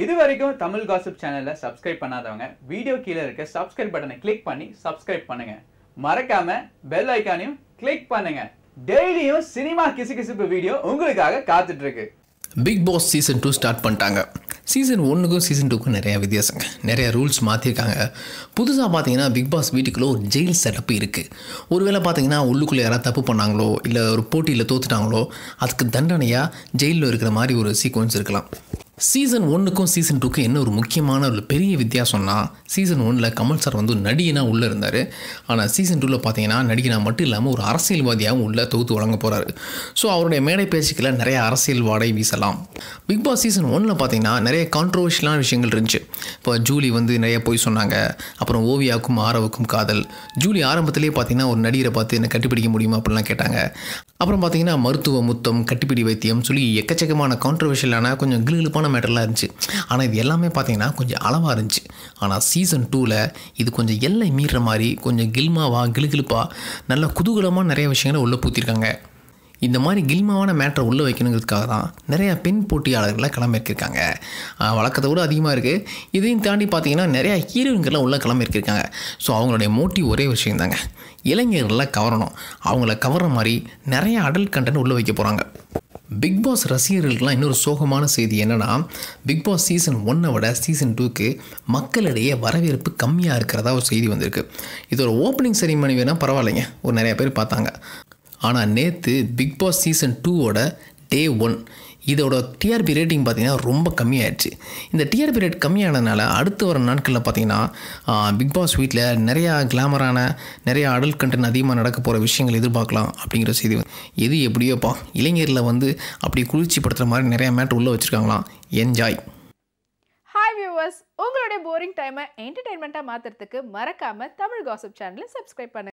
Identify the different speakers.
Speaker 1: இது வரைக்கும் தமிழ் காசிப் சேனலில் சப்ஸ்கிரைப் பண்ணாதவங்க வீடியோ கீழே இருக்க சப்ஸ்கிரைப் பட்டனை கிளிக் பண்ணி சப்ஸ்கிரைப் பண்ணுங்க மறக்காம பெல் ஐக்கானையும் கிளிக் பண்ணுங்க டெய்லியும் சினிமா கிசுகிசுப்பு வீடியோ உங்களுக்காக காத்துட்டு இருக்கு big boss season two start பண்ணிட்டாங்க சீசன் ஒன்றுக்கும் சீசன் டூக்கும் நிறையா வித்தியாசங்க நிறைய ரூல்ஸ் மாற்றிருக்காங்க புதுசாக பார்த்தீங்கன்னா பிக் பாஸ் வீட்டுக்குள்ளே ஒரு ஜெயில் செட்டப் இருக்குது ஒருவேளை பார்த்தீங்கன்னா உள்ளுக்குள்ளே யாராவது தப்பு பண்ணாங்களோ இல்லை ஒரு போட்டியில் தோத்துட்டாங்களோ அதுக்கு தண்டனையாக ஜெயிலில் இருக்கிற மாதிரி ஒரு சீக்வன்ஸ் இருக்கலாம் சீசன் ஒன்றுக்கும் சீசன் டூக்கும் என்ன ஒரு முக்கியமான ஒரு பெரிய வித்தியாசம்னா சீசன் ஒனில் கமல் சார் வந்து நடிகனாக உள்ளே இருந்தார் ஆனால் சீசன் டூவில் பார்த்தீங்கன்னா நடிகனாக மட்டும் இல்லாமல் ஒரு அரசியல்வாதியாகவும் உள்ளே தொகுத்து வழங்க போகிறாரு ஸோ அவருடைய மேடை பேச்சுக்கெல்லாம் நிறைய அரசியல் வாடகை வீசலாம் பிக் பாஸ் சீசன் ஒன்றில் பார்த்தீங்கன்னா நிறைய கான்ட்ரவர்ஷியலான விஷயங்கள் இருந்துச்சு இப்போ ஜூலி வந்து நிறைய போய் சொன்னாங்க அப்புறம் ஓவியாவுக்கும் ஆரவுக்கும் காதல் ஜூலி ஆரம்பத்திலேயே பார்த்தீங்கன்னா ஒரு நடிகரை பார்த்து என்ன கட்டிப்பிடிக்க முடியுமா அப்படிலாம் கேட்டாங்க அப்புறம் பார்த்தீங்கன்னா மருத்துவ முத்தம் கட்டிப்பிடி வைத்தியம் சொல்லி எக்கச்சக்கமான கான்ட்ரவர்ஷியலான கொஞ்சம் கிளிப்பான தப்பான மேட்டர்லாம் இருந்துச்சு ஆனால் இது எல்லாமே பார்த்தீங்கன்னா கொஞ்சம் அளவாக இருந்துச்சு ஆனால் சீசன் டூவில் இது கொஞ்சம் எல்லை மீற மாதிரி கொஞ்சம் கில்மாவாக கிளுகிழுப்பாக நல்லா குதூகலமாக நிறைய விஷயங்களை உள்ளே பூத்திருக்காங்க இந்த மாதிரி கில்மாவான மேட்டரை உள்ளே வைக்கணுங்கிறதுக்காக தான் நிறையா பெண் போட்டியாளர்களை கிளம்பியிருக்கிருக்காங்க வழக்கத்தை விட அதிகமாக இருக்குது இதையும் தாண்டி பார்த்தீங்கன்னா நிறையா ஹீரோயின்கள்லாம் உள்ளே கிளம்பியிருக்கிருக்காங்க ஸோ அவங்களுடைய மோட்டிவ் ஒரே விஷயம் தாங்க இளைஞர்களை கவரணும் அவங்கள கவர்ற மாதிரி நிறைய அடல்ட் கண்டென்ட் உள்ளே வைக்க போகிறாங்க பிக் பாஸ் ரசிகர்களுக்கெலாம் இன்னொரு சோகமான செய்தி என்னென்னா பிக் பாஸ் சீசன் ஒன்னை விட சீசன் டூக்கு மக்களிடையே வரவேற்பு கம்மியாக இருக்கிறதா ஒரு செய்தி வந்திருக்கு இது ஒரு ஓப்பனிங் செரிமனி வேணால் பரவாயில்லைங்க ஒரு நிறையா பேர் பார்த்தாங்க ஆனால் நேற்று பிக் பாஸ் சீசன் டூவோட டே ஒன் இதோட டிஆர்பி ரேட்டிங் பார்த்திங்கன்னா ரொம்ப கம்மியாயிடுச்சு இந்த டிஆர்பி ரேட் கம்மியானதுனால அடுத்து வர நாட்களில் பார்த்திங்கன்னா பிக் பாஸ் வீட்டில் நிறையா கிளாமரான நிறையா அடல்ட் கண்டென்ட் அதிகமாக நடக்க போகிற விஷயங்கள் எதிர்பார்க்கலாம் அப்படிங்கிற செய்தி எது எப்படியோப்பா இளைஞரில் வந்து அப்படி குளிர்ச்சிப்படுத்துகிற மாதிரி நிறையா மேட் உள்ளே வச்சுருக்காங்களாம் என்ஜாய் ஹாய் வியூவர்ஸ் உங்களுடைய போரிங் டைமை என்டர்டைன்மெண்ட்டாக மாற்றுறதுக்கு மறக்காமல் தமிழ் காசப் சேனலை சப்ஸ்கிரைப் பண்ணுங்கள்